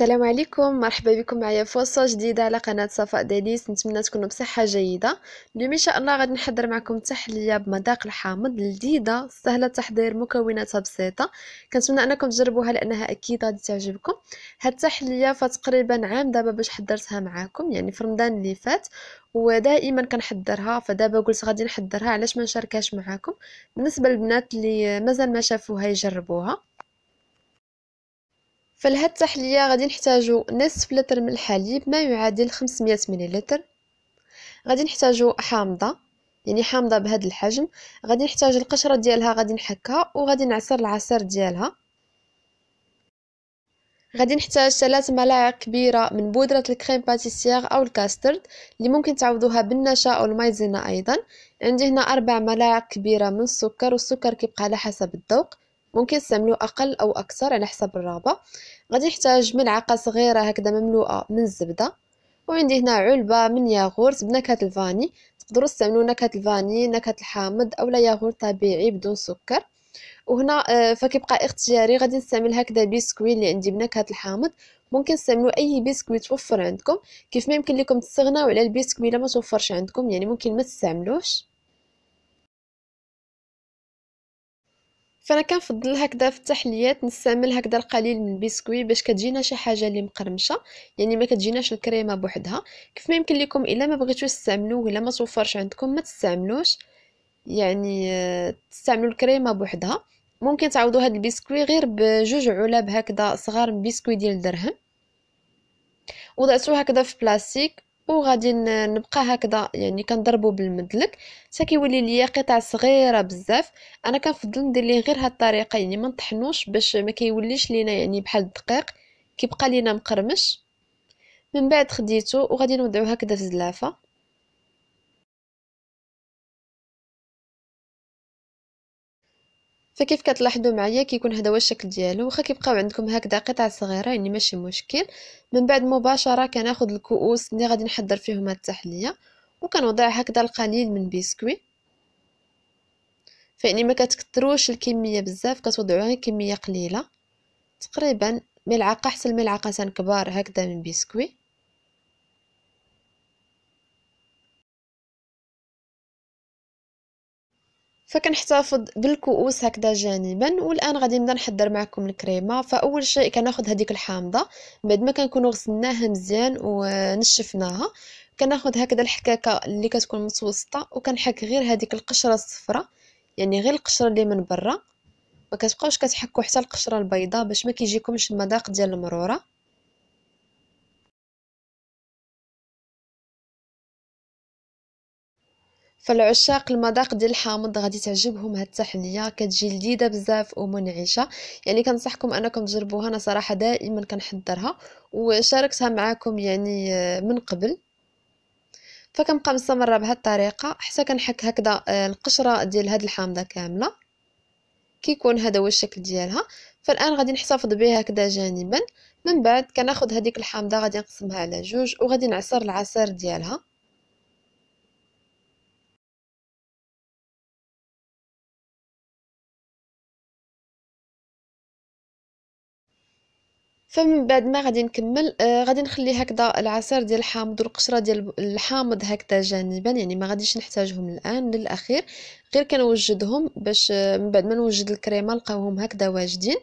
السلام عليكم مرحبا بكم معايا في وصفه جديده على قناه صفاء داليس نتمنى تكونوا بصحه جيده اليوم ان شاء الله غادي نحضر معكم تحليه بمذاق الحامض لذيذه سهله التحضير مكوناتها بسيطه كنتمنى انكم تجربوها لانها اكيد غادي تعجبكم هاد التحليه فتقريبا عام دابا باش حضرتها معاكم يعني في رمضان اللي فات ودائما كنحضرها فدابا قلت غادي نحضرها علاش ما نشاركهاش معاكم بالنسبه للبنات اللي مازال ما شافوها يجربوها فلهاد التحليه غادي نحتاجو نصف لتر من الحليب ما يعادل 500 مليلتر غادي نحتاجو حامضه يعني حامضه بهاد الحجم غادي نحتاج القشره ديالها غادي نحكها وغادي نعصر العصير ديالها غادي نحتاج 3 ملاعق كبيره من بودره الكريم باتيسيير او الكاسترد اللي ممكن تعوضوها بالنشا او المايزينا ايضا عندي هنا 4 ملاعق كبيره من السكر والسكر كيبقى على حسب الذوق ممكن تستعملوا اقل او اكثر على حسب الرغبه غادي نحتاج ملعقه صغيره هكذا مملوءه من الزبده وعندي هنا علبه من ياغورت بنكهه الفاني تقدروا تستعملوا نكهه الفاني نكهه الحامض اولا ياغورت طبيعي بدون سكر وهنا آه، فكيبقى اختياري غادي نستعمل هكذا بيسكوي اللي عندي بنكهه الحامض ممكن تستعملوا اي بيسكوي توفر عندكم كيف ما يمكن لكم تستغناو على البيسكوي الا ما توفرش عندكم يعني ممكن ما تستعملوش فانا كنفضل هكذا في التحليات نستعمل هكذا القليل من البسكوي باش كتجينا شي حاجه اللي مقرمشه يعني ما كتجيناش الكريمه بوحدها كيف ما يمكن لكم الا ما بغيتوش تستعملوه ولا ما توفرش عندكم ما تستعملوش يعني آه، تستعملوا الكريمه بوحدها ممكن تعوضوا هذا البسكوي غير بجوج علب هكذا صغار من بسكوي ديال الدرهم وضعتو هكذا في بلاستيك وغادي نبقى هكذا يعني كنضربو بالمدلك حتى كيولي ليا قطع صغيره بزاف انا كنفضل ندير ليه غير هاد الطريقه يعني ما نطحنوش باش ما كيوليش لينا يعني بحال الدقيق كيبقى لينا مقرمش من بعد خديته وغادي نوضعو هكذا في زلافه فكيف كتلاحظوا معايا كيكون هذا هو الشكل ديالو واخا كيبقاو عندكم هكذا قطع صغيره يعني ماشي مشكل من بعد مباشره كناخذ الكؤوس اللي غادي نحضر فيهم التحليه وكنوضع هكذا القليل من بيسكوي فيعني ما كتكثروش الكميه بزاف كتوضعوا غير كميه قليله تقريبا ملعقه حتى الملعقتان كبار هكذا من بيسكوي فكنحتفظ بالكؤوس هكذا جانبا والان غادي نبدا نحضر معكم الكريمه فاول شيء كناخذ هذيك الحامضه بعد ما كنكونوا غسلناها مزيان ونشفناها كناخذ هكذا الحكاكه اللي كتكون متوسطه وكنحك غير هذيك القشره الصفراء يعني غير القشره اللي من برا ما كتبقاوش كتحكوا حتى القشره البيضاء باش ما كيجيكمش المذاق ديال المروره فالعشاق المذاق ديال الحامض غادي تعجبهم هاد التحليه كتجي لذيذه بزاف ومنعشه يعني كنصحكم انكم تجربوها انا صراحه دائما كنحضرها وشاركتها معاكم يعني آه، من قبل فكنبقى مستمره بهاد الطريقه حتى كنحك هكذا آه، القشره ديال هاد الحامضه كامله كيكون هذا هو الشكل ديالها فالان غادي نحتفظ بها هكذا جانبا من بعد كناخذ هذيك الحامضه غادي نقسمها على جوج وغادي نعصر العصير ديالها فمن بعد ما غادي نكمل آه غادي نخلي هكذا العصير ديال الحامض والقشره ديال الحامض هكذا جانبا يعني ما غاديش نحتاجهم الان للاخير غير كنوجدهم باش آه، من بعد ما نوجد الكريمه نلقاوهم هكذا واجدين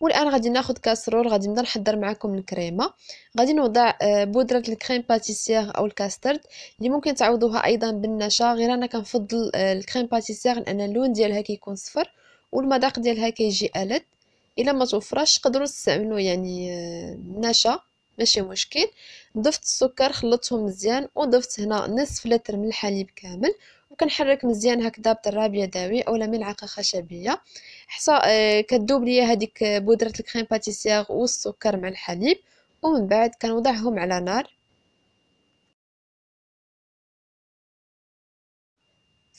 والان غادي ناخذ كاسرول غادي نبدا نحضر معكم الكريمه غادي نوضع آه بودره الكريم باتيسير او الكاسترد اللي ممكن تعوضوها ايضا بالنشا غير انا كنفضل آه، الكريم باتيسير لان اللون ديالها كيكون صفر والمذاق ديالها كيجي الذ الا ما توفراش تقدروا تستعملوا يعني النشا آه، ماشي مشكل ضفت السكر خلطتهم مزيان وضفت هنا نصف لتر من الحليب كامل وكنحرك مزيان هكذا بطراب يدوي اولا ملعقه خشبيه حتى آه، كدوب ليا هذيك بودره الكريم باتيسير والسكر مع الحليب ومن بعد كنوضعهم على نار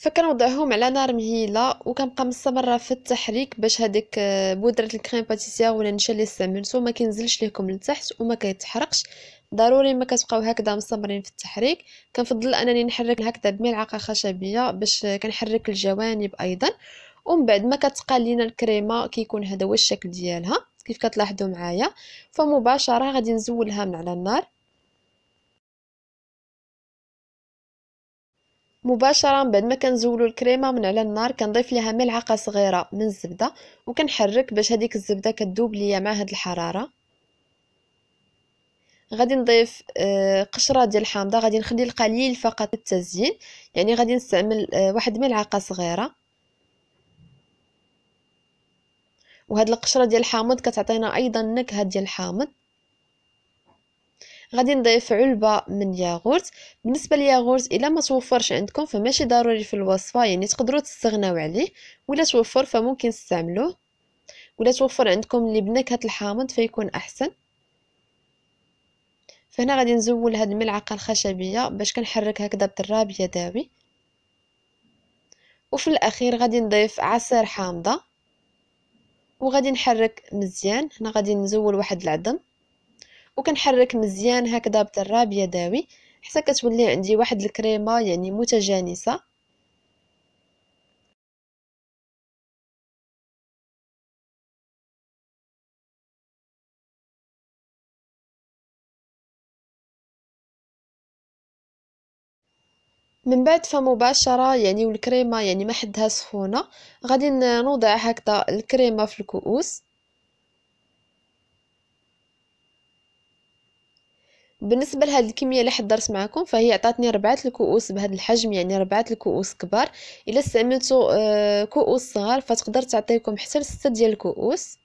فكان وضعهم على نار مهيله وكنبقى مستمره في التحريك باش هذيك آه، بودره الكريم باتيسير ولا النشا اللي استعملتو ما كينزلش ليكم لتحت وما كيتحرقش ضروري ما كتبقاو هكذا مستمرين في التحريك كنفضل انني نحرك هكذا بملعقه خشبيه باش آه، كنحرك الجوانب ايضا ومن بعد ما كتقال لينا الكريمه كيكون هذا هو الشكل ديالها كيف كتلاحظوا معايا فمباشره غادي نزولها من على النار مباشره من بعد ما كنزولو الكريمه من على النار كنضيف ليها ملعقه صغيره من الزبده وكنحرك باش هذيك الزبده كدوب ليا مع هاد الحراره غادي نضيف آه، قشره ديال الحامضه غادي نخلي القليل فقط للتزيين يعني غادي نستعمل آه، واحد ملعقه صغيره وهاد القشره ديال الحامض كتعطينا ايضا نكهه ديال الحامض غادي نضيف علبه من ياغورت بالنسبه للياغورت الا ما توفرش عندكم فماشي ضروري في الوصفه يعني تقدروا تستغناو عليه ولا توفر فممكن تستعملوه ولا توفر عندكم اللي بنكهه الحامض فيكون احسن فهنا غادي نزول هاد الملعقه الخشبيه باش كنحرك هكذا بتراب يداوي وفي الاخير غادي نضيف عصير حامضه وغادي نحرك مزيان هنا غادي نزول واحد العظم وكنحرك مزيان هكذا بطراب يداوي حتى كتولي عندي واحد الكريمه يعني متجانسه من بعد فمباشرة يعني والكريمة يعني ما حدها سخونة غادي نوضع هكذا الكريمة في الكؤوس بالنسبه لهاد الكميه اللي حضرت معكم فهي عطاتني ربعه الكؤوس بهذا الحجم يعني ربعه الكؤوس كبار الا استعملتوا آه كؤوس صغار فتقدر تعطيكم حتى لسته ديال الكؤوس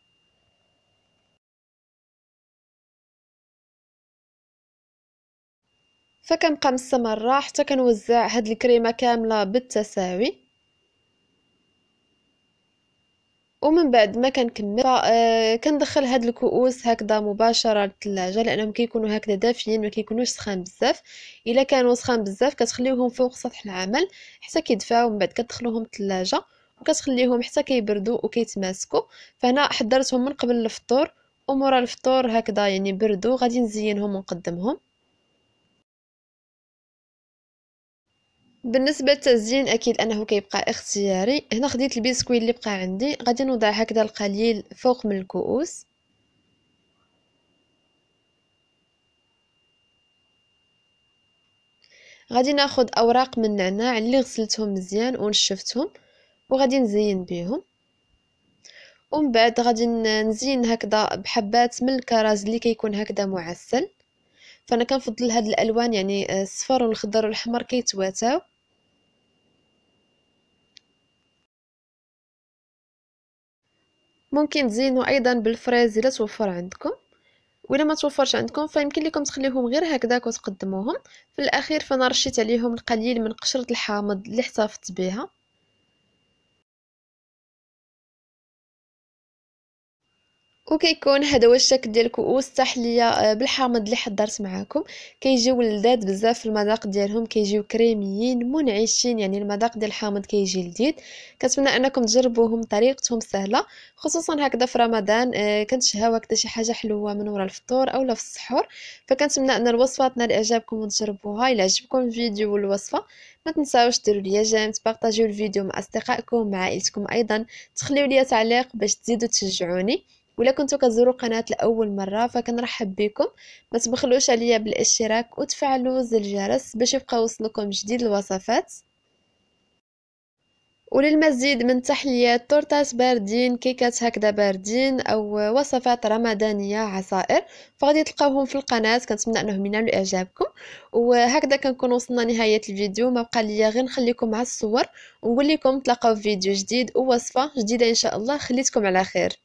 فكنبقى مستمره حتى كنوزع هاد الكريمه كامله بالتساوي ومن بعد ما كنكمل آه، كندخل هاد الكؤوس هكذا مباشره للثلاجه لانهم كيكونوا هكذا دافيين ما كيكونوش سخان بزاف الا كانوا سخان بزاف كتخليوهم فوق سطح العمل حتى كيدفاو من بعد كتدخلوهم الثلاجه وكتخليهم حتى كيبردوا وكيتماسكوا فهنا حضرتهم من قبل الفطور ومورا الفطور هكذا يعني بردوا غادي نزينهم ونقدمهم بالنسبه للتزيين اكيد انه كيبقى اختياري هنا خديت البسكوي اللي بقى عندي غادي نوضع هكذا القليل فوق من الكؤوس غادي ناخد اوراق من النعناع اللي غسلتهم مزيان ونشفتهم وغادي نزين بيهم ومن بعد غادي نزين هكذا بحبات من الكرز اللي كيكون هكذا معسل فانا كنفضل هاد الالوان يعني آه، الصفر والخضر والاحمر كيتواتاو ممكن تزينوا ايضا بالفريز الا توفر عندكم ولا ما توفرش عندكم فيمكن لكم تخليهم غير هكذاك وتقدموهم في الاخير فانا رشيت عليهم القليل من قشره الحامض اللي احتفظت بها وكيكون هذا هو الشكل ديال الكؤوس التحليه بالحامض اللي حضرت معاكم كيجيو لذاذ بزاف في المذاق ديالهم كيجيو كريميين منعشين يعني المذاق ديال الحامض كيجي لذيذ كنتمنى انكم تجربوهم طريقتهم سهله خصوصا هكذا في رمضان آه، كنتشهاو هكذا شي حاجه حلوه من ورا الفطور اولا في السحور فكنتمنى ان الوصفه تنال اعجابكم وتجربوها الا عجبكم الفيديو والوصفه ما تنساوش ديروا ليا جيم تبارطاجيو الفيديو مع اصدقائكم مع عائلتكم ايضا تخليو ليا تعليق باش تزيدوا تشجعوني ولا كنتو كتزوروا القناه لاول مره فكنرحب بكم ما تبخلوش عليا بالاشتراك وتفعلوا زر الجرس باش يبقى يوصلكم جديد الوصفات وللمزيد من تحليات تورتات باردين كيكات هكذا باردين او وصفات رمضانيه عصائر فغادي تلقاوهم في القناه كنتمنى انهم ينالوا اعجابكم وهكذا كنكون وصلنا نهايه الفيديو ما بقى ليا غير نخليكم مع الصور ونقول لكم تلاقاو في فيديو جديد ووصفه جديده ان شاء الله خليتكم على خير